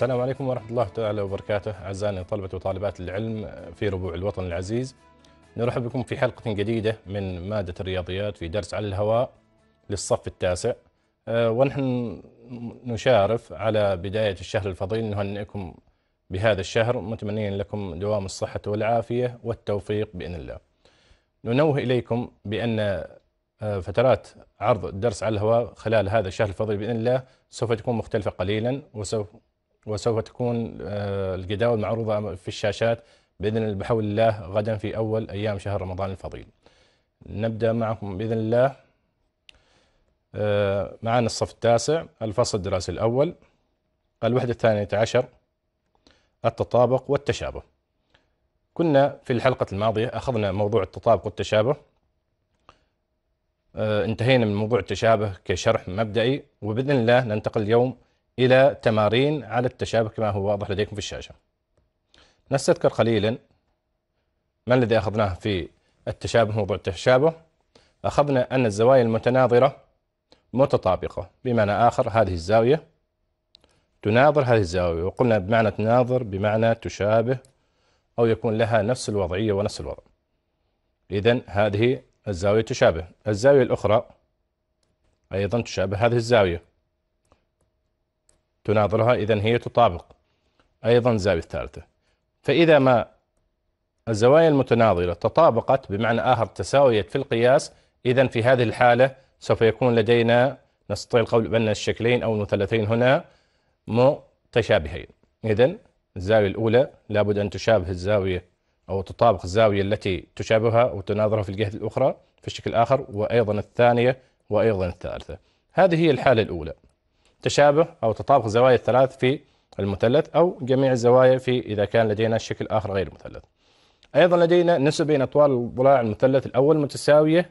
السلام عليكم ورحمة الله تعالى وبركاته أعزائنا طلبة وطالبات العلم آه، في ربوع الوطن العزيز نرحب بكم في حلقة جديدة من مادة الرياضيات في درس على الهواء للصف التاسع آه، ونحن نشارف على بداية الشهر الفضيل نهنئكم بهذا الشهر متمنين لكم دوام الصحة والعافية والتوفيق بإذن الله ننوه إليكم بأن آه، فترات عرض الدرس على الهواء خلال هذا الشهر الفضيل بإذن الله سوف تكون مختلفة قليلا وسوف وسوف تكون آه، الجداول معروضة في الشاشات بإذن بحول الله غدا في أول أيام شهر رمضان الفضيل نبدأ معكم بإذن الله آه، معنا الصف التاسع الفصل الدراسي الأول الوحدة الثانية عشر التطابق والتشابه كنا في الحلقة الماضية أخذنا موضوع التطابق والتشابه آه، انتهينا من موضوع التشابه كشرح مبدئي وبإذن الله ننتقل اليوم إلى تمارين على التشابه كما هو واضح لديكم في الشاشة نستذكر قليلا ما الذي أخذناه في التشابه موضوع التشابه أخذنا أن الزوايا المتناظرة متطابقة بمعنى آخر هذه الزاوية تناظر هذه الزاوية وقلنا بمعنى تناظر بمعنى تشابه أو يكون لها نفس الوضعية ونفس الوضع إذا هذه الزاوية تشابه الزاوية الأخرى أيضا تشابه هذه الزاوية تناظرها إذا هي تطابق أيضا الزاويه الثالثة فإذا ما الزوايا المتناظرة تطابقت بمعنى آخر تساويت في القياس إذا في هذه الحالة سوف يكون لدينا نستطيع القول بأن الشكلين أو المثلثين هنا متشابهين إذا الزاوية الأولى لابد أن تشابه الزاوية أو تطابق الزاوية التي تشابهها وتناظرها في الجهة الأخرى في الشكل الآخر وأيضا الثانية وأيضا الثالثة هذه هي الحالة الأولى تشابه أو تطابق الزوايا الثلاث في المثلث أو جميع الزوايا في إذا كان لدينا شكل آخر غير المثلث أيضا لدينا نسب بين أطوال الضلاع المثلث الأول متساوية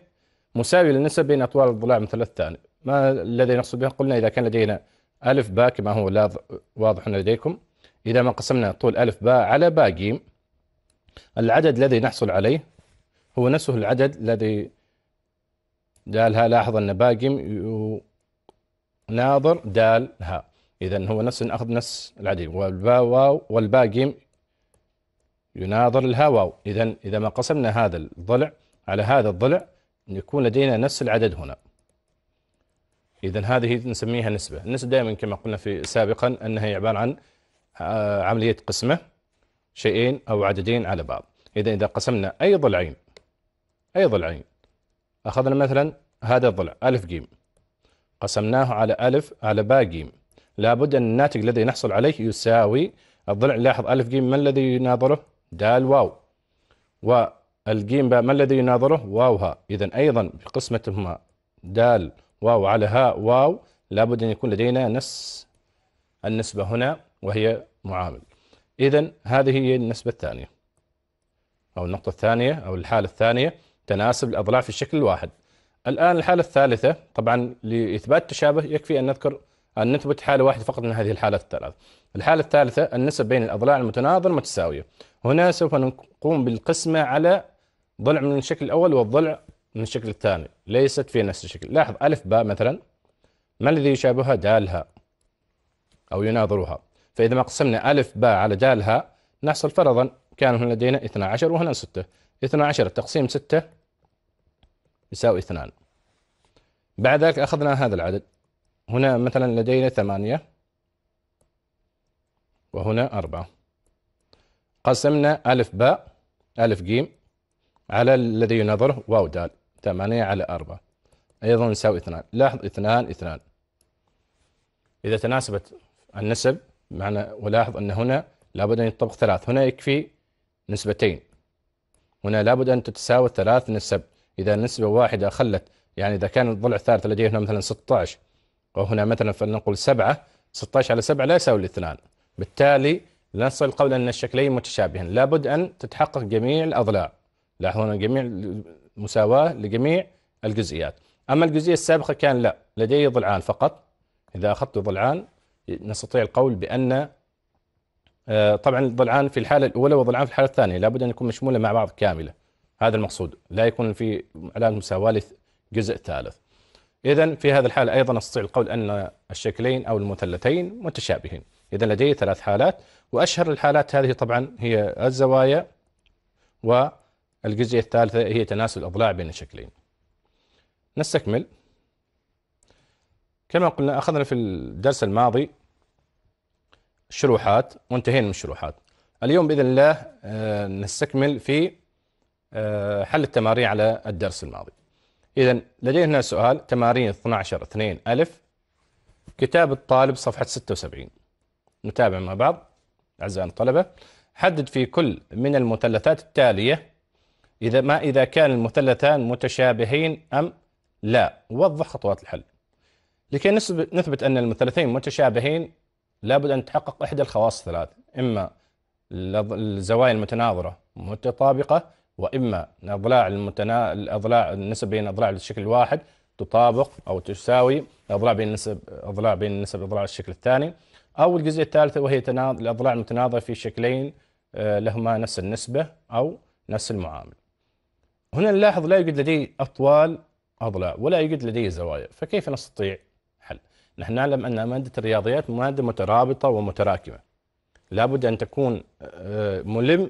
مساوية للنسب بين أطوال الضلاع المثلث الثاني ما الذي نقصد به قلنا إذا كان لدينا ألف باء كما هو واضح لديكم إذا ما قسمنا طول ألف باء على باء جيم العدد الذي نحصل عليه هو نفسه العدد الذي قالها لاحظ أن باء جيم ناظر دال ها إذا هو نفس أخذ نفس العديد والباء واو والباء جيم يناظر الها واو إذا إذا ما قسمنا هذا الضلع على هذا الضلع يكون لدينا نفس العدد هنا إذا هذه نسميها نسبة النسبة دائما كما قلنا في سابقا أنها عبارة عن آه، عملية قسمة شيئين أو عددين على بعض إذا إذا قسمنا أي ضلعين أي ضلعين أخذنا مثلا هذا الضلع ألف جيم قسمناه على ألف على باء جيم لابد أن الناتج الذي نحصل عليه يساوي الضلع لاحظ ألف جيم ما الذي يناظره دال واو والجيم باء ما الذي يناظره واو ها إذا أيضا بقسمتهما دال واو على هاء واو لابد أن يكون لدينا نفس النسبة هنا وهي معامل إذا هذه هي النسبة الثانية أو النقطة الثانية أو الحالة الثانية تناسب الأضلاع في الشكل الواحد الآن الحالة الثالثة طبعا لإثبات التشابه يكفي أن نذكر أن نثبت حالة واحدة فقط من هذه الحالات الثلاث الحالة الثالثة النسب بين الأضلاع المتناظر متساوية هنا سوف نقوم بالقسمة على ضلع من الشكل الأول والضلع من الشكل الثاني ليست في نفس الشكل لاحظ ألف باء مثلا ما الذي يشابهها دالها أو يناظرها فإذا ما قسمنا ألف باء على دالها نحصل فرضا كان هنا لدينا 12 وهنا 6 12 تقسيم 6 يساوي اثنان بعد ذلك أخذنا هذا العدد هنا مثلا لدينا ثمانية وهنا أربعة قسمنا ألف باء ألف جيم على الذي ينظره واو دال ثمانية على أربعة أيضا يساوي اثنان لاحظ اثنان اثنان إذا تناسبت النسب معنا ولاحظ أن هنا لابد أن يطبق ثلاث هنا يكفي نسبتين هنا لابد أن تتساوى ثلاث نسب إذا نسبة واحدة خلت يعني إذا كان الضلع الثالث لديه هنا مثلا 16 وهنا مثلا فلنقل 7 16 على 7 لا يساوي الاثنان بالتالي نصل القول أن الشكلين متشابهين لابد أن تتحقق جميع الأضلاع لاحظون هنا جميع مساواة لجميع الجزئيات أما الجزئية السابقة كان لا لديه ضلعان فقط إذا أخذت ضلعان نستطيع القول بأن آه، طبعا ضلعان في الحالة الأولى وضلعان في الحالة الثانية لابد أن يكون مشمولة مع بعض كاملة هذا المقصود لا يكون في اعلان مساواه لجزء ثالث اذا في هذا الحال ايضا نستطيع القول ان الشكلين او المثلثين متشابهين اذا لدي ثلاث حالات واشهر الحالات هذه طبعا هي الزوايا والجزئيه الثالثه هي تناسل الاضلاع بين الشكلين نستكمل كما قلنا اخذنا في الدرس الماضي شروحات وانتهينا من الشروحات اليوم باذن الله آه، نستكمل في آه، حل التمارين على الدرس الماضي إذا لدينا سؤال تمارين 12 2 ألف كتاب الطالب صفحة 76 نتابع مع بعض أعزائي الطلبة حدد في كل من المثلثات التالية إذا ما إذا كان المثلثان متشابهين أم لا وضح خطوات الحل لكي نثبت أن المثلثين متشابهين لابد أن تحقق إحدى الخواص الثلاث إما الزوايا المتناظرة متطابقة واما الاضلاع المتنا الاضلاع النسب بين اضلاع الشكل الواحد تطابق او تساوي الاضلاع بين النسب اضلاع بين النسب اضلاع الشكل الثاني او الجزئيه الثالثه وهي تناض... الاضلاع المتناظره في شكلين آه، لهما نفس النسبه او نفس المعامل. هنا نلاحظ لا يوجد لدي اطوال اضلاع ولا يوجد لدي زوايا، فكيف نستطيع حل؟ نحن نعلم ان ماده الرياضيات ماده مترابطه ومتراكمه. لابد ان تكون آه، ملم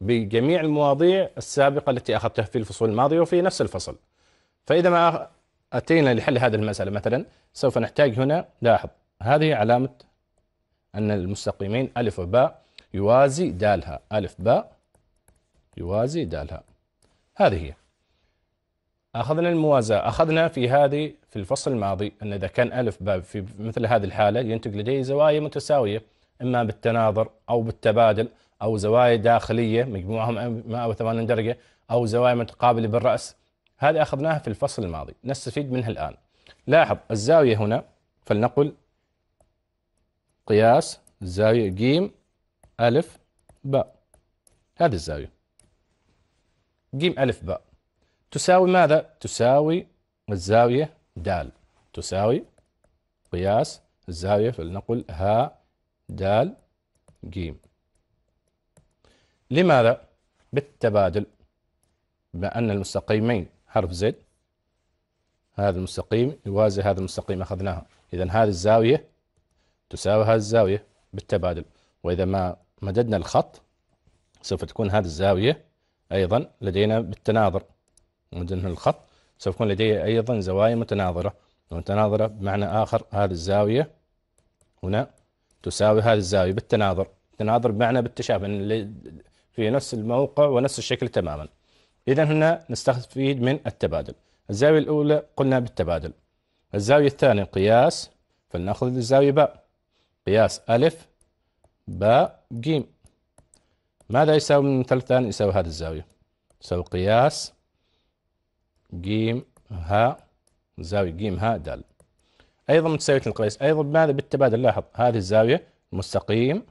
بجميع المواضيع السابقة التي أخذتها في الفصول الماضية وفي نفس الفصل فإذا ما أتينا لحل هذه المسألة مثلا سوف نحتاج هنا لاحظ هذه علامة أن المستقيمين ألف وباء يوازي دالها ألف باء يوازي دالها هذه هي أخذنا الموازاة أخذنا في هذه في الفصل الماضي أن إذا كان ألف باء في مثل هذه الحالة ينتج لديه زوايا متساوية إما بالتناظر أو بالتبادل او زوايا داخليه مجموعهم 180 درجه او زوايا متقابله بالراس هذه اخذناها في الفصل الماضي نستفيد منها الان لاحظ الزاويه هنا فلنقل قياس الزاويه ج ألف باء هذه الزاويه ج ألف باء تساوي ماذا؟ تساوي الزاويه د تساوي قياس الزاويه فلنقل ها د ج لماذا؟ بالتبادل بأن المستقيمين حرف زد هذا المستقيم يوازي هذا المستقيم أخذناها إذا هذه الزاوية تساوي هذه الزاوية بالتبادل وإذا ما مددنا الخط سوف تكون هذه الزاوية أيضا لدينا بالتناظر مددنا الخط سوف يكون لدي أيضا زوايا متناظرة متناظرة بمعنى آخر هذه الزاوية هنا تساوي هذه الزاوية بالتناظر تناظر بمعنى بالتشابه يعني في نفس الموقع ونفس الشكل تماما إذا هنا نستفيد من التبادل الزاوية الأولى قلنا بالتبادل الزاوية الثانية قياس فلنأخذ الزاوية باء قياس ألف باء جيم ماذا يساوي من ثلثان يساوي هذه الزاوية يساوي قياس جيم هاء زاوية جيم هاء دال أيضا متساوية القياس أيضا ماذا بالتبادل لاحظ هذه الزاوية مستقيم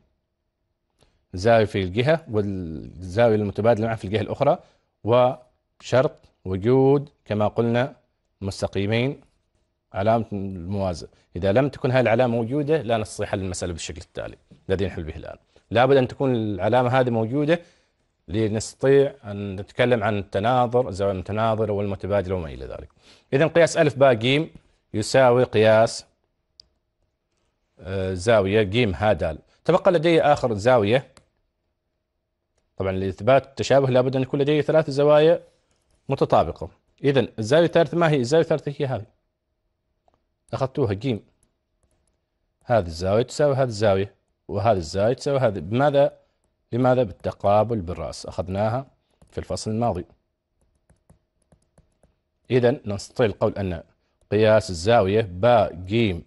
زاويه في الجهه والزاويه المتبادله معها في الجهه الاخرى وشرط وجود كما قلنا مستقيمين علامة الموازن إذا لم تكن هذه العلامة موجودة لا نستطيع حل المسألة بالشكل التالي الذي نحل به الآن لابد أن تكون العلامة هذه موجودة لنستطيع أن نتكلم عن التناظر الزاوية المتناظرة والمتبادلة وما إلى ذلك إذا قياس ألف باء جيم يساوي قياس آه، زاوية جيم ه د تبقى لدي آخر زاوية طبعا لإثبات التشابه لابد أن يكون لدي ثلاث زوايا متطابقة إذا الزاوية الثالثة ما هي؟ الزاوية الثالثة هي هذه أخذتوها جيم هذه الزاوية تساوي هذه الزاوية وهذه الزاوية تساوي هذه بماذا؟ لماذا؟ بالتقابل بالرأس أخذناها في الفصل الماضي إذا نستطيع القول أن قياس الزاوية با جيم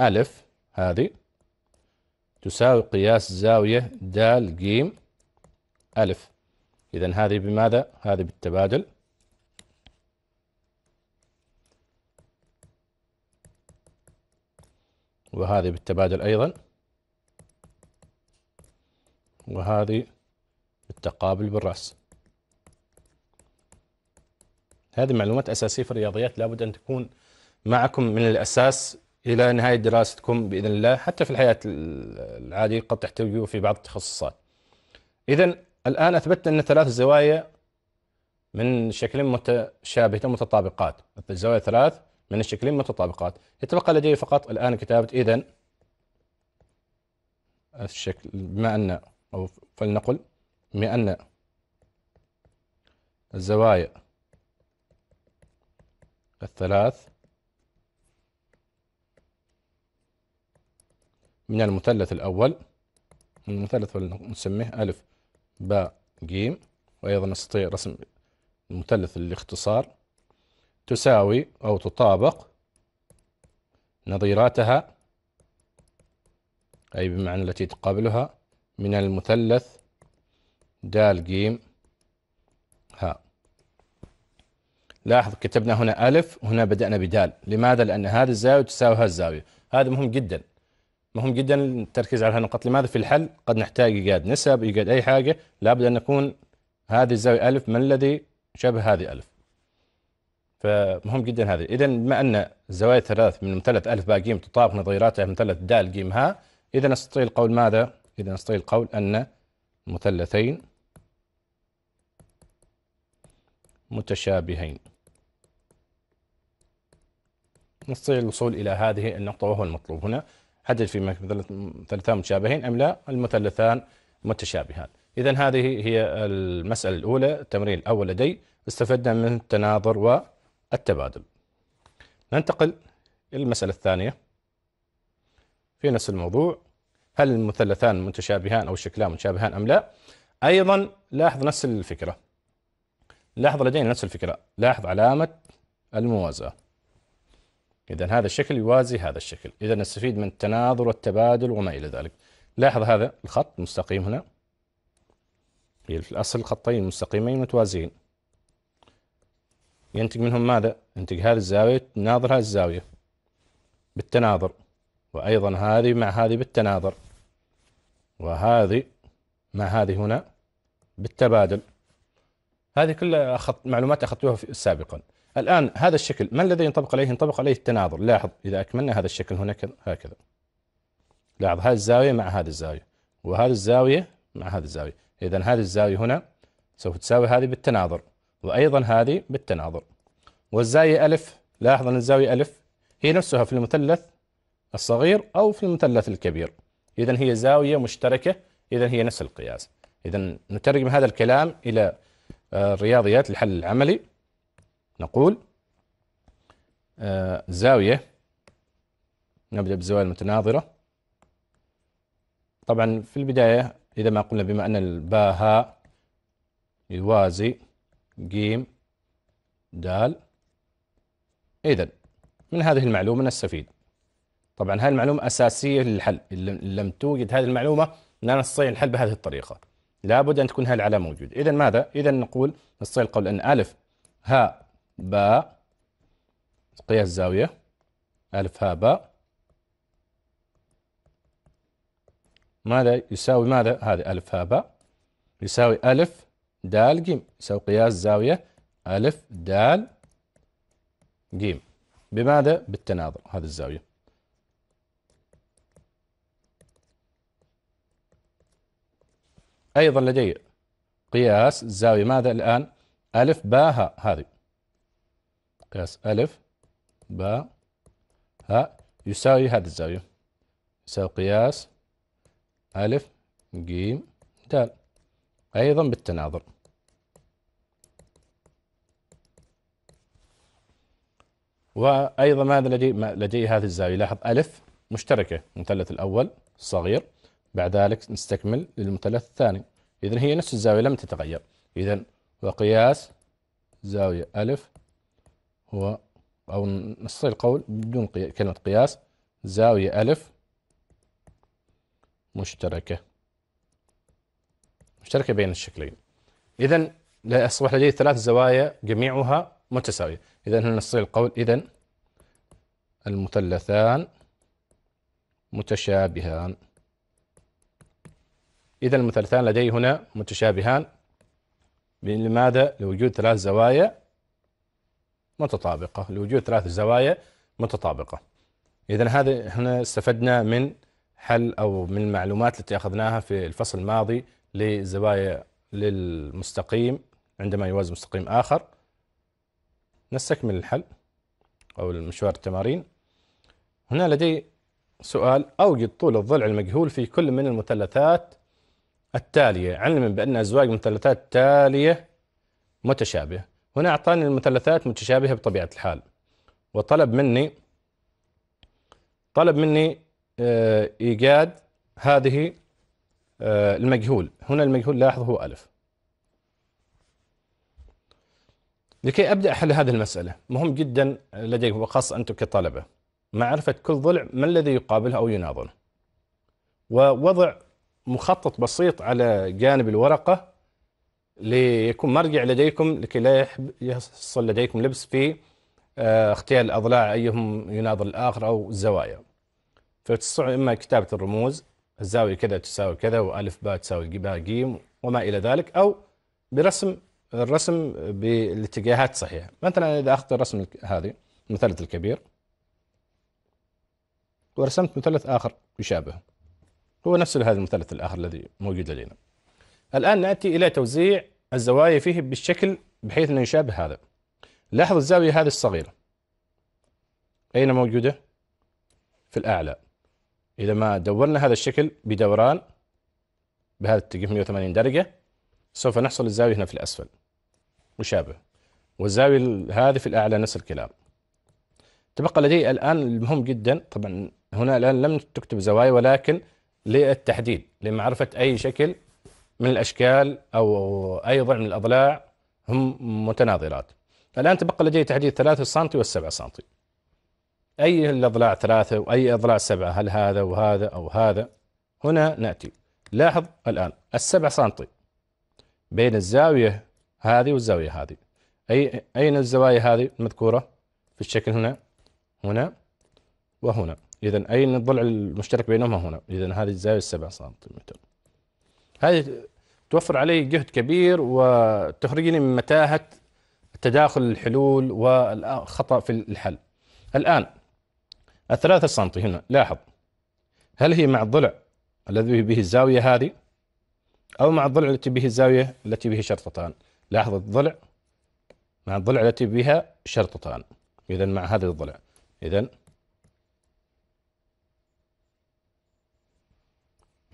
ألف هذه تساوي قياس الزاوية دال جيم ألف إذا هذه بماذا؟ هذه بالتبادل وهذه بالتبادل أيضا وهذه بالتقابل بالرأس هذه معلومات أساسية في الرياضيات لابد أن تكون معكم من الأساس إلى نهاية دراستكم بإذن الله حتى في الحياة العادية قد تحتاجوا في بعض التخصصات إذا الآن أثبتنا أن ثلاث زوايا من شكلين متشابهتين متطابقات الزوايا ثلاث من الشكلين متطابقات يتبقى لدي فقط الآن كتابة إذا الشكل بما أن أو فلنقل بما أن الزوايا الثلاث من المثلث الأول المثلث نسميه ألف باء جيم وأيضا نستطيع رسم المثلث الاختصار تساوي أو تطابق نظيراتها أي بمعنى التي تقابلها من المثلث د ج ها لاحظ كتبنا هنا ألف وهنا بدأنا بدال لماذا؟ لأن هذه الزاوية تساوي هذه الزاوية هذا مهم جدا مهم جدا التركيز على هالنقاط لماذا في الحل قد نحتاج ايجاد نسب ايجاد اي حاجه لابد ان نكون هذه الزاويه الف ما الذي شبه هذه الف فمهم جدا هذا اذا بما ان الزوايا الثلاث من مثلث الف باء جيم تطابق نظيراتها مثلث د ج ها اذا نستطيع القول ماذا اذا نستطيع القول ان المثلثين متشابهين نستطيع الوصول الى هذه النقطه وهو المطلوب هنا حدد في مثلثان متشابهين أم لا المثلثان متشابهان إذا هذه هي المسألة الأولى التمرين الأول لدي استفدنا من التناظر والتبادل ننتقل إلى المسألة الثانية في نفس الموضوع هل المثلثان متشابهان أو الشكلان متشابهان أم لا أيضا لاحظ نفس الفكرة لاحظ لدينا نفس الفكرة لاحظ علامة الموازاة إذا هذا الشكل يوازي هذا الشكل إذا نستفيد من التناظر والتبادل وما إلى ذلك لاحظ هذا الخط مستقيم هنا في الأصل خطين مستقيمين متوازيين ينتج منهم ماذا؟ ينتج هذه الزاوية تناظر هذه الزاوية بالتناظر وأيضا هذه مع هذه بالتناظر وهذه مع هذه هنا بالتبادل هذه كلها أخذ معلومات أخذتوها سابقا الآن هذا الشكل ما الذي ينطبق عليه ينطبق عليه التناظر لاحظ إذا أكملنا هذا الشكل هنا كذا هكذا لاحظ هذه الزاوية مع هذه الزاوية وهذه الزاوية مع هذه الزاوية إذا هذه الزاوية هنا سوف تساوي هذه بالتناظر وأيضا هذه بالتناظر والزاوية ألف لاحظ أن الزاوية ألف هي نفسها في المثلث الصغير أو في المثلث الكبير إذا هي زاوية مشتركة إذا هي نفس القياس إذا نترجم هذا الكلام إلى آه، الرياضيات للحل العملي نقول آه، زاوية نبدأ بالزوايا المتناظرة طبعا في البداية إذا ما قلنا بما أن الباء يوازي جيم دال إذا من هذه المعلومة نستفيد طبعا هذه المعلومة أساسية للحل إن لم توجد هذه المعلومة لا نستطيع الحل بهذه الطريقة لابد أن تكون هذه العلامة موجودة إذا ماذا؟ إذا نقول نستطيع القول أن ألف هاء باء قياس زاوية ألف ها باء ماذا يساوي ماذا هذه ألف ها باء يساوي ألف دال جيم يساوي قياس زاوية ألف دال جيم بماذا بالتناظر هذه الزاوية أيضا لدي قياس الزاوية ماذا الآن ألف باها هذه قياس ألف باء هاء يساوي هذه الزاوية يساوي قياس ألف جيم دال أيضا بالتناظر وأيضا ماذا لدي ما لدي هذه الزاوية لاحظ ألف مشتركة المثلث الأول الصغير بعد ذلك نستكمل للمثلث الثاني إذن هي نفس الزاوية لم تتغير إذن وقياس زاوية ألف هو أو نستطيع القول بدون كلمة قياس زاوية ألف مشتركة مشتركة بين الشكلين إذا أصبح لدي ثلاث زوايا جميعها متساوية إذا هنا نستطيع القول إذا المثلثان متشابهان إذا المثلثان لدي هنا متشابهان لماذا؟ لوجود ثلاث زوايا متطابقة لوجود ثلاث زوايا متطابقة إذا هذا احنا استفدنا من حل أو من المعلومات التي أخذناها في الفصل الماضي لزوايا للمستقيم عندما يوازي مستقيم آخر نستكمل الحل أو المشوار التمارين هنا لدي سؤال أوجد طول الضلع المجهول في كل من المثلثات التالية علما بأن أزواج المثلثات التالية متشابهة هنا أعطاني المثلثات متشابهة بطبيعة الحال وطلب مني طلب مني آه، إيجاد هذه آه، المجهول هنا المجهول لاحظه هو ألف لكي أبدأ أحل هذه المسألة مهم جدا لديكم وخاصة أنتم كطلبة معرفة كل ضلع ما الذي يقابله أو يناظره ووضع مخطط بسيط على جانب الورقة ليكون مرجع لديكم لكي لا يحصل لديكم لبس في اختيار آه، الأضلاع أيهم يناظر الآخر أو الزوايا فتستطيع إما كتابة الرموز الزاوية كذا تساوي كذا وألف باء تساوي باء جيم وما إلى ذلك أو برسم الرسم بالاتجاهات صحيحة مثلا إذا أخذت الرسم هذه المثلث الكبير ورسمت مثلث آخر يشابه هو نفس هذا المثلث الآخر الذي موجود لدينا الآن نأتي إلى توزيع الزوايا فيه بالشكل بحيث أنه يشابه هذا لاحظ الزاوية هذه الصغيرة أين موجودة؟ في الأعلى إذا ما دورنا هذا الشكل بدوران بهذا التجهيز 180 درجة سوف نحصل الزاوية هنا في الأسفل مشابه والزاوية هذه في الأعلى نفس الكلام تبقى لدي الآن المهم جدا طبعا هنا الآن لم تكتب زوايا ولكن للتحديد لمعرفة أي شكل من الأشكال أو أي ضلع من الأضلاع هم متناظرات الآن تبقى لدي تحديد 3 سنتي 7 سنتي أي الأضلاع ثلاثة وأي أضلاع سبعة هل هذا وهذا أو هذا هنا نأتي لاحظ الآن ال7 سنتي بين الزاوية هذه والزاوية هذه أي أين الزوايا هذه المذكورة في الشكل هنا هنا وهنا إذا أين الضلع المشترك بينهما هنا إذا هذه الزاوية 7 سم. هذه توفر علي جهد كبير وتخرجني من متاهة تداخل الحلول والخطأ في الحل الآن الثلاثة سنتي هنا لاحظ هل هي مع الضلع الذي به الزاوية هذه أو مع الضلع التي به الزاوية التي به شرطتان لاحظ الضلع مع الضلع التي بها شرطتان إذا مع هذه الضلع إذا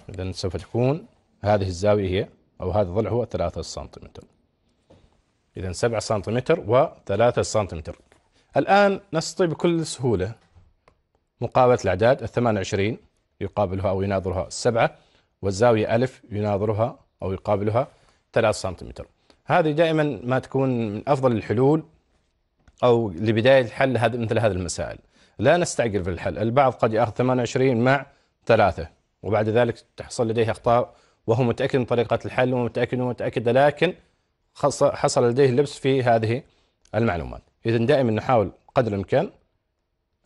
إذا سوف تكون هذه الزاوية هي أو هذا الضلع هو 3 سنتيمتر إذا 7 سنتيمتر و3 سنتيمتر الآن نستطيع بكل سهولة مقابلة الأعداد ال 28 يقابلها أو يناظرها 7 والزاوية ألف يناظرها أو يقابلها 3 سنتيمتر هذه دائما ما تكون من أفضل الحلول أو لبداية حل هذا مثل هذه المسائل لا نستعجل في الحل البعض قد يأخذ 28 مع 3 وبعد ذلك تحصل لديه أخطاء وهو متأكد من طريقة الحل ومتأكد ومتأكد لكن حصل لديه لبس في هذه المعلومات إذا دائما نحاول قدر الإمكان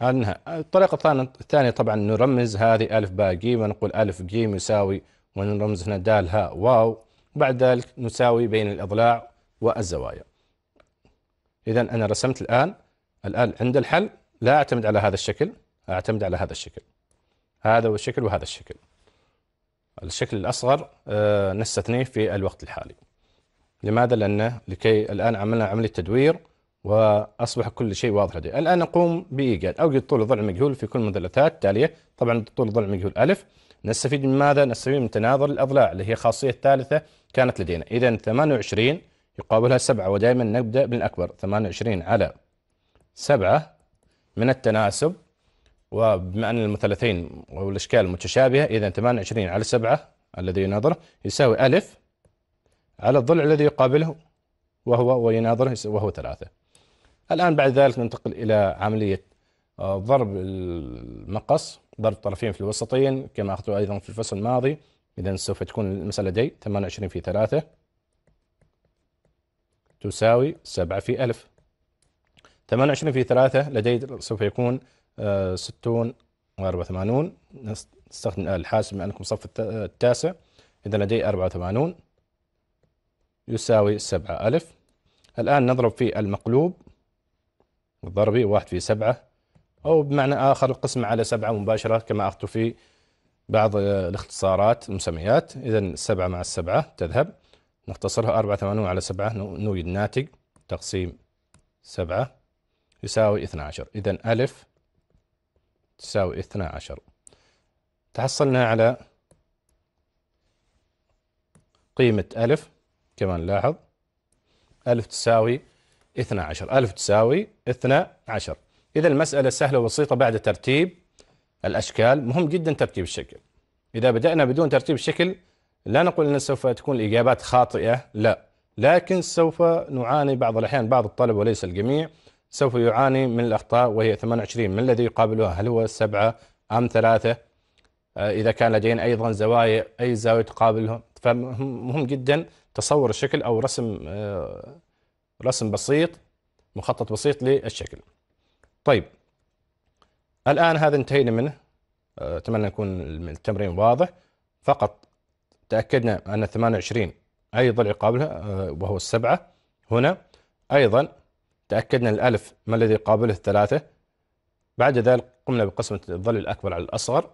أنها الطريقة الثانية طبعا نرمز هذه ألف باء جيم ونقول ألف جيم يساوي ونرمز هنا دال هاء واو بعد ذلك نساوي بين الأضلاع والزوايا إذا أنا رسمت الآن الآن عند الحل لا أعتمد على هذا الشكل أعتمد على هذا الشكل هذا هو الشكل وهذا الشكل الشكل الأصغر آه، نستثنيه في الوقت الحالي لماذا؟ لأنه لكي الآن عملنا عملية تدوير وأصبح كل شيء واضح لدي الآن نقوم بإيجاد أوجد طول الضلع مجهول في كل المثلثات التالية طبعا طول الضلع مجهول ألف نستفيد من ماذا؟ نستفيد من تناظر الأضلاع اللي هي خاصية ثالثة كانت لدينا إذا 28 يقابلها 7 ودائما نبدأ بالأكبر 28 على 7 من التناسب وبما أن المثلثين والأشكال متشابهة إذا 28 على 7 الذي يناظره يساوي ألف على الضلع الذي يقابله وهو ويناظره وهو ثلاثة الآن بعد ذلك ننتقل إلى عملية آه، ضرب المقص ضرب الطرفين في الوسطين كما أخذته أيضا في الفصل الماضي إذا سوف تكون المسألة دي 28 في 3 تساوي 7 في 1000 28 في 3 لدي سوف يكون 60 و 84 نستخدم الآلة الحاسبة لأنكم صف التاسع إذا لدي 84 يساوي 7 ألف الآن نضرب في المقلوب الضربي 1 في 7 أو بمعنى آخر القسمة على 7 مباشرة كما أخذت في بعض آه، الاختصارات المسميات إذا 7 مع 7 تذهب نختصرها 84 على 7 نوجد ناتج تقسيم 7 يساوي 12 إذا ألف تساوي 12 تحصلنا على قيمة ألف كمان نلاحظ ألف تساوي 12 ألف تساوي 12 إذا المسألة سهلة وبسيطة بعد ترتيب الأشكال مهم جدا ترتيب الشكل إذا بدأنا بدون ترتيب الشكل لا نقول أن سوف تكون الإجابات خاطئة لا لكن سوف نعاني بعض الأحيان بعض الطلبة وليس الجميع سوف يعاني من الأخطاء وهي 28 من الذي يقابلها هل هو سبعة أم ثلاثة آه، إذا كان لديهم أيضا زوايا أي زاوية تقابلهم فمهم جدا تصور الشكل أو رسم آه، رسم بسيط مخطط بسيط للشكل طيب الآن هذا انتهينا منه آه، أتمنى يكون التمرين واضح فقط تأكدنا أن 28 اي ضلع يقابلها وهو السبعة هنا أيضا تأكدنا الألف ما الذي يقابله الثلاثة بعد ذلك قمنا بقسمة الضلع الأكبر على الأصغر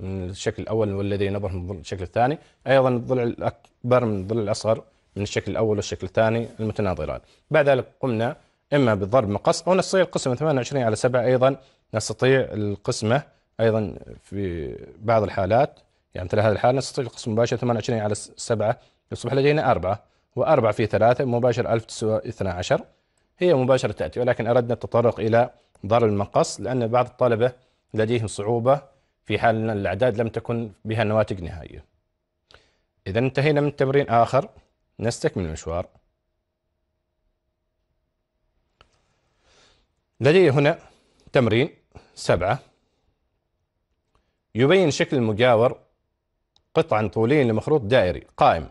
من الشكل الأول والذي نبره من الشكل الثاني أيضا الضلع الأكبر من الضلع الأصغر من الشكل الأول والشكل الثاني المتناظران بعد ذلك قمنا إما بالضرب مقص أو نستطيع القسمة 28 على 7 أيضا نستطيع القسمة أيضا في بعض الحالات يعني مثل هذه الحالة نستطيع القسم مباشرة 28 على 7 يصبح لدينا 4 و4 في 3 مباشر 1000 تساوي 12 هي مباشرة تأتي ولكن أردنا التطرق إلى ضرب المقص لأن بعض الطلبة لديهم صعوبة في حال أن الأعداد لم تكن بها نواتج نهائية إذا انتهينا من تمرين آخر نستكمل المشوار لدي هنا تمرين سبعة يبين شكل المجاور قطعا طوليا لمخروط دائري قائم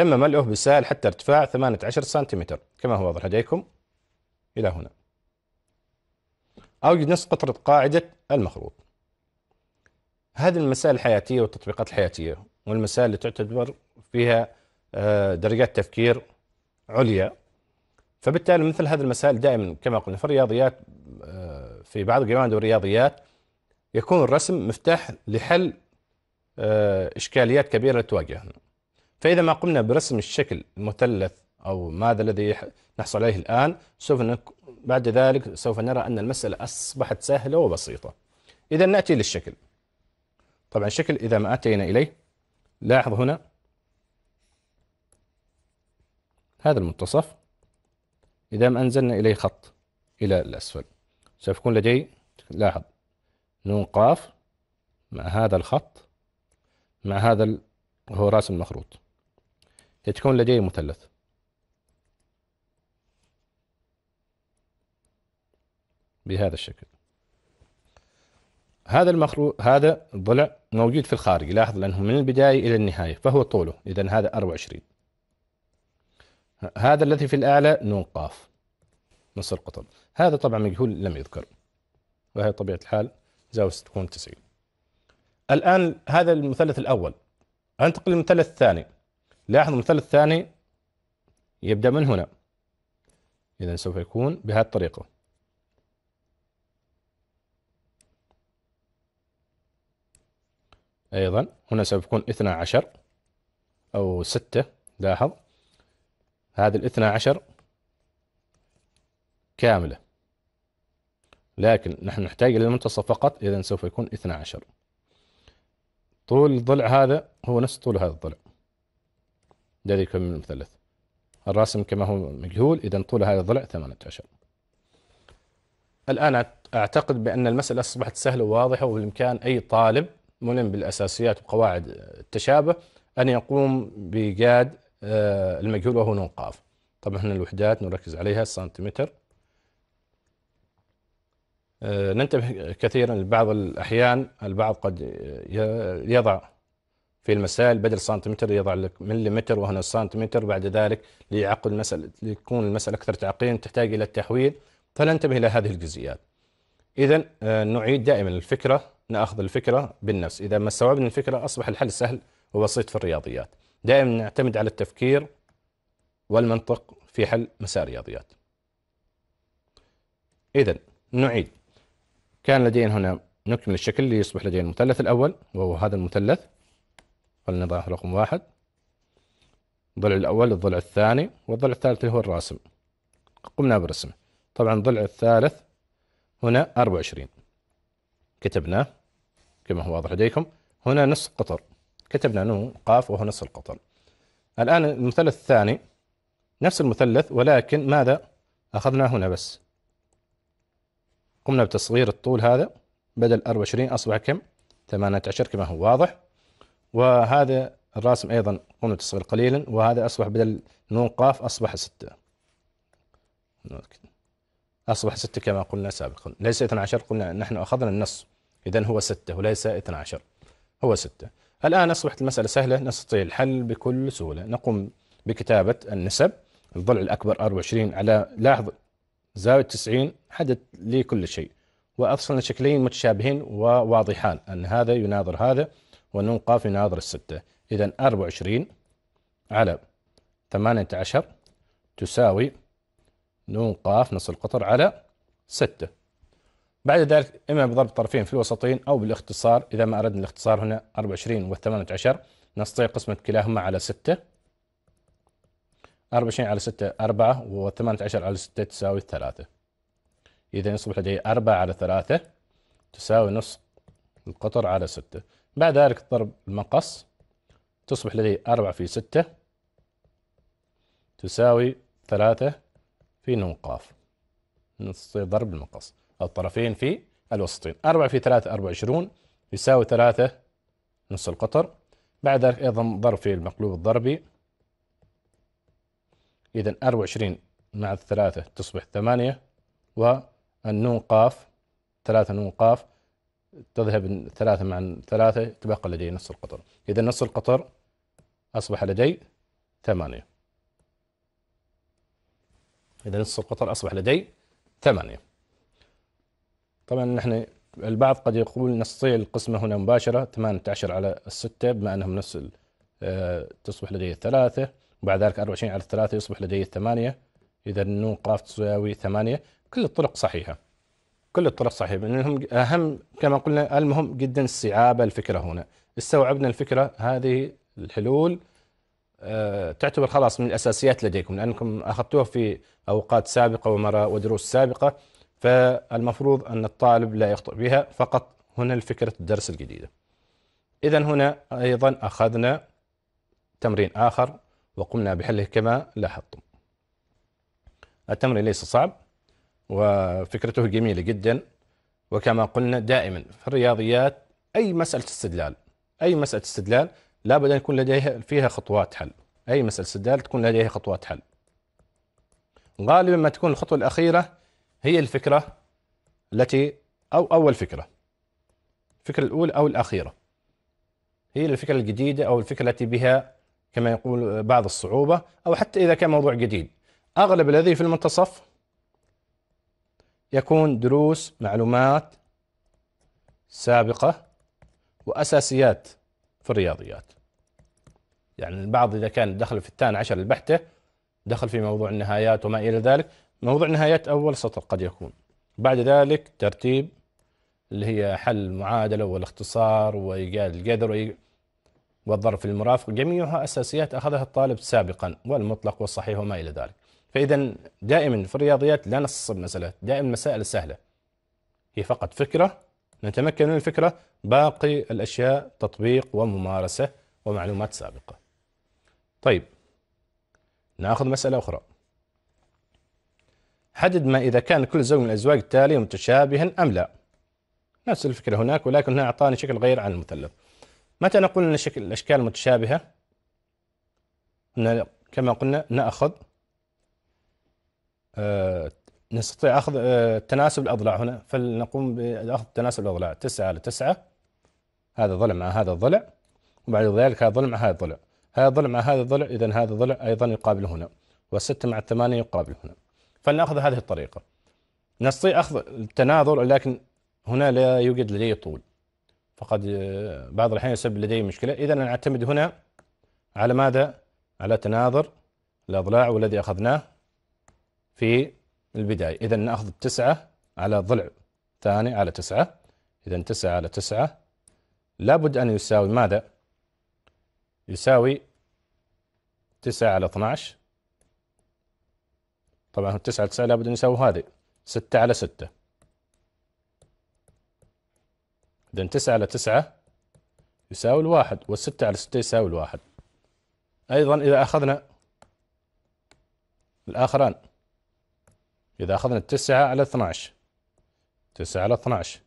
تم ملئه بالسائل حتى ارتفاع 18 سنتيمتر كما هو واضح لديكم إلى هنا أوجد نصف قطرة قاعدة المخروط هذه المسائل الحياتية والتطبيقات الحياتية والمسائل اللي تعتبر فيها آه، درجات تفكير عليا فبالتالي مثل هذه المسائل دائما كما قلنا في الرياضيات آه، في بعض الجوانب الرياضيات يكون الرسم مفتاح لحل آه، اشكاليات كبيره تواجهنا فإذا ما قمنا برسم الشكل المثلث أو ماذا الذي نحصل عليه الآن سوف نك... بعد ذلك سوف نرى أن المسألة أصبحت سهلة وبسيطة إذا نأتي للشكل طبعا الشكل إذا ما أتينا إليه لاحظ هنا هذا المنتصف إذا ما أنزلنا إليه خط إلى الأسفل سوف يكون لدي لاحظ نون قاف مع هذا الخط مع هذا هو رأس المخروط تكون لديه مثلث بهذا الشكل هذا المخرو هذا الضلع موجود في الخارج لاحظ لأنه من البداية إلى النهاية فهو طوله إذا هذا 24 هذا الذي في الأعلى نون قاف نص القطر هذا طبعا مجهول لم يذكر وهي طبيعة الحال زاوية تكون 90 الآن هذا المثلث الأول أنتقل للمثلث الثاني لاحظ المثال الثاني يبدأ من هنا إذا سوف يكون بهذه الطريقة أيضا هنا سوف يكون 12 أو 6 لاحظ هذه ال 12 كاملة لكن نحن نحتاج إلى المنتصف فقط إذا سوف يكون 12 طول الضلع هذا هو نفس طول هذا الضلع ذلك من المثلث الراسم كما هو مجهول إذا طول هذا الضلع 18 الآن أعتقد بأن المسألة أصبحت سهلة وواضحة وبالإمكان أي طالب ملم بالأساسيات وقواعد التشابه أن يقوم بإيجاد آه، المجهول وهو نون قاف طبعا هنا الوحدات نركز عليها سنتيمتر آه، ننتبه كثيرا لبعض الأحيان البعض قد يضع في المسائل بدل سنتيمتر يضع لك مليمتر وهنا سنتيمتر بعد ذلك ليعقد المسألة ليكون المسألة أكثر تعقيدا تحتاج إلى التحويل فننتبه إلى هذه الجزئيات إذا آه، نعيد دائما الفكرة نأخذ الفكرة بالنفس إذا ما استوعبنا الفكرة أصبح الحل سهل وبسيط في الرياضيات دائما نعتمد على التفكير والمنطق في حل مسائل الرياضيات إذا نعيد كان لدينا هنا نكمل الشكل ليصبح لدينا المثلث الأول وهو هذا المثلث فلنضع رقم واحد الضلع الأول الضلع الثاني والضلع الثالث هو الراسم قمنا برسمه طبعا الضلع الثالث هنا 24 كتبناه كما هو واضح لديكم هنا نص قطر كتبنا نو قاف وهو نص القطر الآن المثلث الثاني نفس المثلث ولكن ماذا أخذنا هنا بس قمنا بتصغير الطول هذا بدل 24 أصبح كم 18 كما هو واضح وهذا الراسم أيضا قمنا بتصغير قليلا وهذا أصبح بدل نون قاف أصبح ستة أصبح ستة كما قلنا سابقا ليس 12 قلنا نحن أخذنا النص إذا هو ستة وليس 12 هو ستة الآن أصبحت المسألة سهلة نستطيع الحل بكل سهولة نقوم بكتابة النسب الضلع الأكبر 24 على لاحظ زاوية 90 حدد لي كل شيء وأصلنا شكلين متشابهين وواضحان أن هذا يناظر هذا ون في ناظر الستة إذا أربعة وعشرين على ثمانية عشر تساوي نون قاف نص القطر على ستة بعد ذلك إما بضرب طرفين في الوسطين أو بالاختصار إذا ما أردنا الاختصار هنا 24 و 18 نستطيع قسمة كلاهما على 6 24 على 6 4 و 18 على 6 تساوي 3 إذا يصبح لدي 4 على 3 تساوي نص القطر على 6 بعد ذلك ضرب المقص تصبح لدي أربعة في ستة تساوي ثلاثة في نون قاف نستطيع ضرب المقص الطرفين في الوسطين أربعة في ثلاثة أربعة وعشرون يساوي ثلاثة نص القطر بعد ذلك أيضا ضرب في المقلوب الضربي إذا أربعة وعشرين مع الثلاثة تصبح ثمانية والنون قاف ثلاثة نون قاف تذهب ثلاثة مع ثلاثة تبقى لدي نص القطر إذا نص القطر أصبح لدي ثمانية إذا نص القطر أصبح لدي ثمانية طبعا نحن البعض قد يقول نستطيع القسمة هنا مباشرة 18 على الستة بما أنهم نفس آه، تصبح لدي الثلاثة وبعد ذلك 24 على الثلاثة يصبح لدي الثمانية إذا النون قاف تساوي ثمانية كل الطرق صحيحة كل الطرق صحيحه لانهم اهم كما قلنا المهم جدا استيعاب الفكره هنا استوعبنا الفكره هذه الحلول آه، تعتبر خلاص من الاساسيات لديكم لانكم اخذتوها في اوقات سابقه ومرا ودروس سابقه فالمفروض ان الطالب لا يخطئ بها فقط هنا فكره الدرس الجديده. اذا هنا ايضا اخذنا تمرين اخر وقمنا بحله كما لاحظتم. التمرين ليس صعب وفكرته جميلة جدا وكما قلنا دائما في الرياضيات أي مسألة استدلال أي مسألة استدلال لابد أن يكون لديها فيها خطوات حل أي مسألة استدلال تكون لديها خطوات حل غالبا ما تكون الخطوة الأخيرة هي الفكرة التي أو أول فكرة الفكرة الأولى أو الأخيرة هي الفكرة الجديدة أو الفكرة التي بها كما يقول بعض الصعوبة أو حتى إذا كان موضوع جديد أغلب الذي في المنتصف يكون دروس معلومات سابقة وأساسيات في الرياضيات يعني البعض إذا كان دخل في الثاني عشر البحتة دخل في موضوع النهايات وما إلى ذلك موضوع النهايات أول سطر قد يكون بعد ذلك ترتيب اللي هي حل المعادلة والاختصار وإيجاد القدر والظرف المرافق جميعها أساسيات أخذها الطالب سابقا والمطلق والصحيح وما إلى ذلك فإذا دائما في الرياضيات لا نصص المسألة دائما المسائل سهله هي فقط فكرة نتمكن من الفكرة باقي الأشياء تطبيق وممارسة ومعلومات سابقة طيب ناخذ مسألة أخرى حدد ما إذا كان كل زوج من الأزواج التالية متشابها أم لا نفس الفكرة هناك ولكن هنا أعطاني شكل غير عن المثلث متى نقول أن الأشكال متشابهة كما قلنا نأخذ آه، نستطيع اخذ آه، تناسب الاضلاع هنا فلنقوم باخذ تناسب الاضلاع 9 على 9 هذا ضلع مع هذا الضلع وبعد ذلك هذا ضلع مع هذا الضلع هذا ضلع مع هذا الضلع اذا هذا الضلع ايضا يقابل هنا و6 مع 8 يقابل هنا فلناخذ هذه الطريقه نستطيع اخذ التناظر لكن هنا لا يوجد لدي طول فقد آه، بعض الاحيان يسبب لدي مشكله اذا نعتمد هنا على ماذا على تناظر الاضلاع والذي اخذناه في البداية إذا نأخذ تسعة على ضلع ثاني على تسعة إذا تسعة على تسعة لابد أن يساوي ماذا؟ يساوي تسعة على 12 طبعا تسعة على تسعة لابد أن يساوي هذه ستة على ستة إذا تسعة على تسعة يساوي الواحد والستة على ستة يساوي الواحد أيضا إذا أخذنا الآخران إذا أخذنا التسعة على 12 تسعة على 12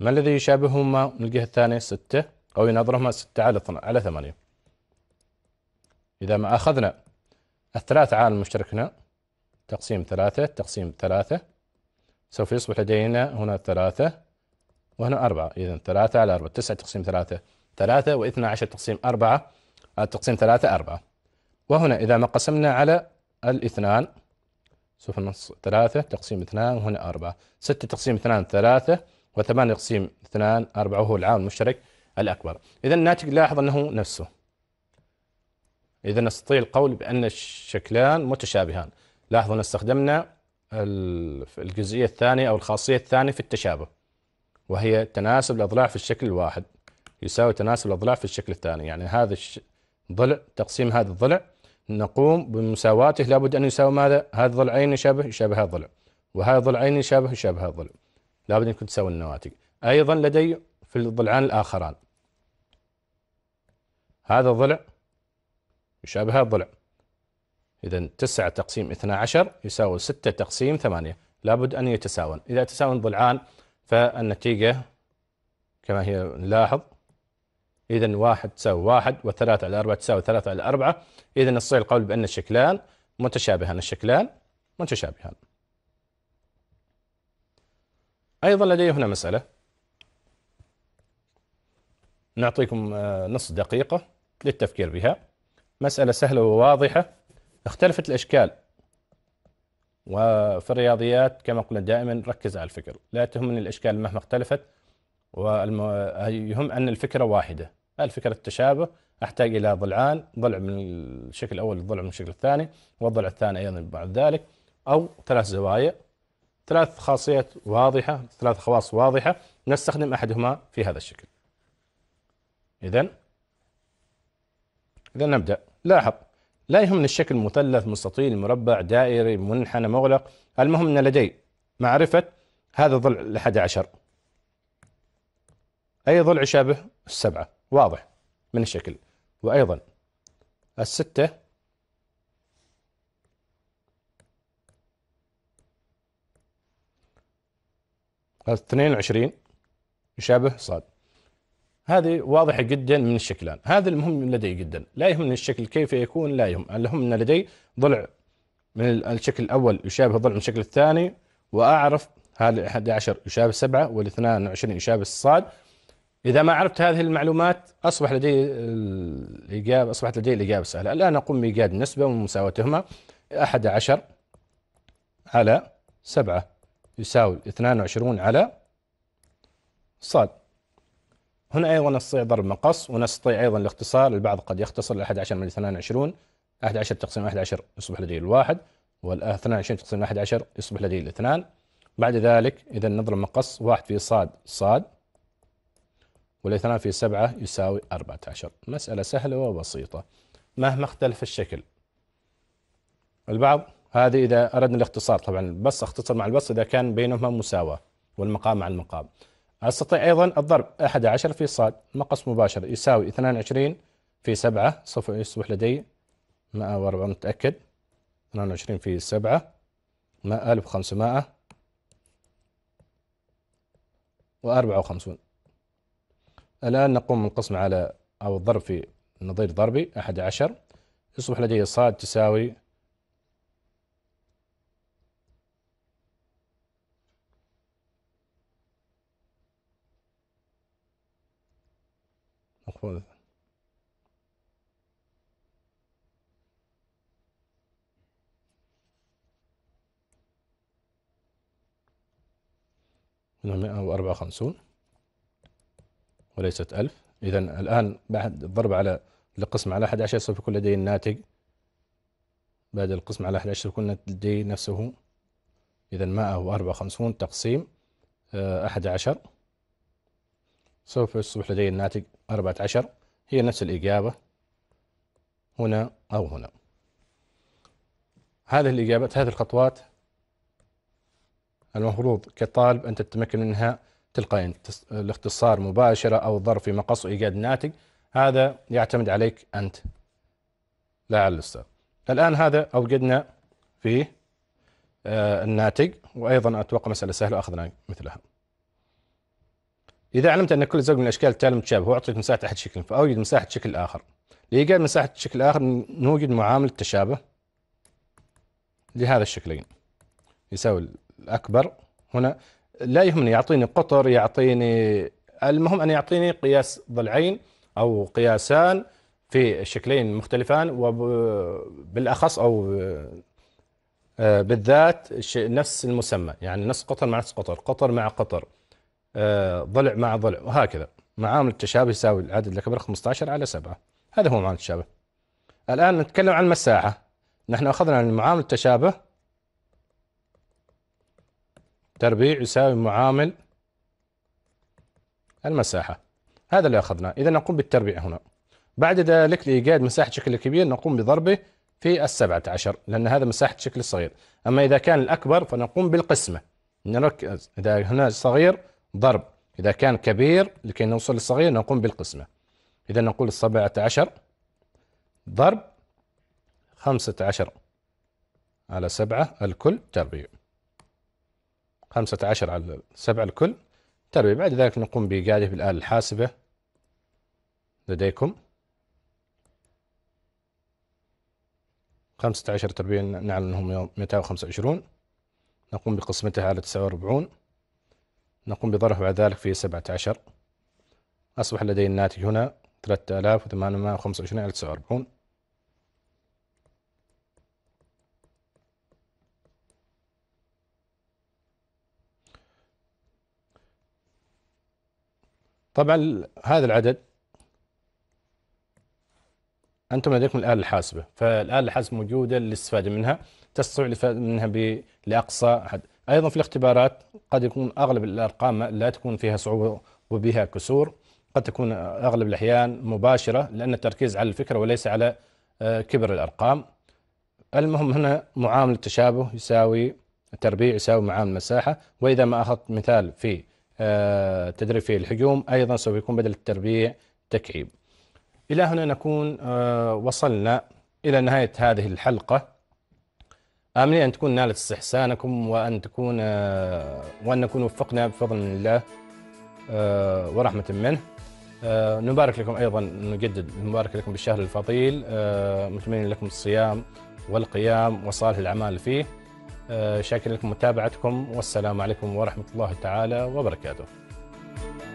ما الذي يشابههما من الجهة الثانية ستة أو يناظرهما ستة على على ثمانية إذا ما أخذنا الثلاث عالم مشتركنا هنا تقسيم ثلاثة تقسيم ثلاثة سوف يصبح لدينا هنا ثلاثة وهنا أربعة إذا ثلاثة على أربعة تسعة تقسيم ثلاثة ثلاثة واثنى عشر تقسيم أربعة تقسيم ثلاثة أربعة وهنا إذا ما قسمنا على الاثنان شوف النص ثلاثة تقسيم اثنان وهنا أربعة ستة تقسيم اثنان ثلاثة وثمانية تقسيم اثنان أربعة وهو العام المشترك الأكبر إذا الناتج لاحظ أنه نفسه إذا نستطيع القول بأن الشكلان متشابهان لاحظوا أن استخدمنا الجزئية الثانية أو الخاصية الثانية في التشابه وهي تناسب الأضلاع في الشكل الواحد يساوي تناسب الأضلاع في الشكل الثاني يعني هذا الضلع تقسيم هذا الضلع نقوم بمساواته لابد أن يساوي ماذا هذا ضلعين يشابه يشابه الضلع وهذا ضلعين يشابه يشابه الضلع لابد أن تساوي النواتج أيضا لدي في الضلعان الآخران هذا الضلع يشابه هذا الضلع إذا 9 تقسيم 12 يساوي 6 تقسيم 8 لابد أن يتساوون إذا تساوى الضلعان فالنتيجة كما هي نلاحظ إذا واحد تساوي واحد وثلاثة على أربعة تساوي ثلاثة على أربعة إذا نستطيع القول بأن الشكلان متشابهان الشكلان متشابهان أيضا لدي هنا مسألة نعطيكم آه، نص دقيقة للتفكير بها مسألة سهلة وواضحة اختلفت الأشكال وفي الرياضيات كما قلنا دائما ركز على الفكر لا تهمني الأشكال مهما اختلفت ويهم أن الفكرة واحدة الفكرة التشابه أحتاج إلى ضلعان ضلع من الشكل الأول وضلع من الشكل الثاني والضلع الثاني أيضا بعد ذلك أو ثلاث زوايا ثلاث خاصيات واضحة ثلاث خواص واضحة نستخدم أحدهما في هذا الشكل إذا إذا نبدأ لاحظ لا يهمني الشكل مثلث مستطيل مربع دائري منحنى مغلق المهم أن لدي معرفة هذا الضلع الأحد عشر أي ضلع يشابه السبعة واضح من الشكل وأيضا الستة الاثنين وعشرين يشابه صاد هذه واضحة جدا من الشكلان هذا المهم لدي جدا لا يهمني الشكل كيف يكون لا يهم المهم أن لدي ضلع من الشكل الأول يشابه ضلع من الشكل الثاني وأعرف هذا 11 يشابه 7 وال 22 يشابه الصاد إذا ما عرفت هذه المعلومات أصبح لدي الإجابة أصبحت لدي الإجابة سهلة الآن أقوم بإيجاد النسبة ومساواتهما أحد عشر على سبعة يساوي 22 على صاد هنا أيضا نستطيع ضرب مقص ونستطيع أيضا الاختصار البعض قد يختصر ل 11 من 22 11 تقسيم 11 يصبح لدي الواحد وال 22 تقسيم 11 يصبح لدي الاثنان بعد ذلك إذا نضرب مقص واحد في صاد صاد والاثنان في سبعة يساوي 14 مسألة سهلة وبسيطة مهما اختلف الشكل البعض هذه إذا أردنا الاختصار طبعا بس اختصر مع البس إذا كان بينهما مساواة والمقام مع المقام أستطيع أيضا الضرب 11 في صاد مقص مباشر يساوي 22 في 7 سوف يصبح لدي 104 متأكد 22 في 7 1500 و54 الآن نقوم بالقسم على أو الضرب في نظير ضربي أحد عشر يصبح لدي صاد تساوي مخفوض من وأربعة وخمسون وليست 1000 إذا الآن بعد الضرب على القسم على 11 يكون لدي الناتج بعد القسم على 11 يكون لدي نفسه إذا 154 تقسيم 11 آه، سوف يصبح لدي الناتج 14 هي نفس الإجابة هنا أو هنا هذه الإجابات هذه الخطوات المفروض كطالب أن تتمكن منها تلقائيا الاختصار مباشرة أو الظرف في مقص وإيجاد ناتج هذا يعتمد عليك أنت لا على الأستاذ الآن هذا أوجدنا في آه، الناتج وأيضا أتوقع مسألة سهلة أخذنا مثلها إذا علمت أن كل زوج من الأشكال التالية متشابه وأعطيت مساحة أحد شكل فأوجد مساحة شكل آخر لإيجاد مساحة شكل آخر نوجد معامل التشابه لهذا الشكلين يساوي الأكبر هنا لا يهمني يعطيني قطر يعطيني المهم أن يعطيني قياس ضلعين أو قياسان في شكلين مختلفان وبالأخص أو آه، بالذات نفس المسمى يعني نفس قطر مع نفس قطر قطر مع قطر آه، ضلع مع ضلع وهكذا معامل التشابه يساوي العدد الأكبر 15 على 7 هذا هو معامل التشابه الآن نتكلم عن المساحة نحن أخذنا معامل التشابه تربيع يساوي معامل المساحة هذا اللي أخذناه إذا نقوم بالتربيع هنا بعد ذلك لإيجاد مساحة شكل كبير نقوم بضربه في السبعة عشر لأن هذا مساحة شكل الصغير أما إذا كان الأكبر فنقوم بالقسمة نركز إذا هنا صغير ضرب إذا كان كبير لكي نوصل للصغير نقوم بالقسمة إذا نقول السبعة عشر ضرب خمسة عشر على سبعة الكل تربيع 15 على 7 الكل ترويع بعد ذلك نقوم بإيجاده بالآلة الحاسبة لديكم 15 تربيع نعلم أنهم 225 نقوم بقسمتها على 49 نقوم بضربها بعد ذلك في 17 أصبح لدي الناتج هنا 3825 على 49 طبعا هذا العدد انتم لديكم الاله الحاسبه فالاله الحاسبه موجوده للاستفاده منها تستطيع الاستفاده منها لاقصى حد ايضا في الاختبارات قد يكون اغلب الارقام لا تكون فيها صعوبه وبها كسور قد تكون اغلب الاحيان مباشره لان التركيز على الفكره وليس على آه، كبر الارقام المهم هنا معامل التشابه يساوي التربيع يساوي معامل المساحه واذا ما اخذت مثال في آه، تدريب في الهجوم أيضا سوف يكون بدل التربيع تكعيب إلى هنا نكون آه، وصلنا إلى نهاية هذه الحلقة آمني أن تكون نالت استحسانكم وأن تكون آه، وأن نكون وفقنا بفضل الله ورحمة منه نبارك لكم أيضا نجدد نبارك لكم بالشهر الفضيل متمنين لكم الصيام والقيام وصالح الأعمال فيه آه، شاكر لكم متابعتكم والسلام عليكم ورحمة الله تعالى وبركاته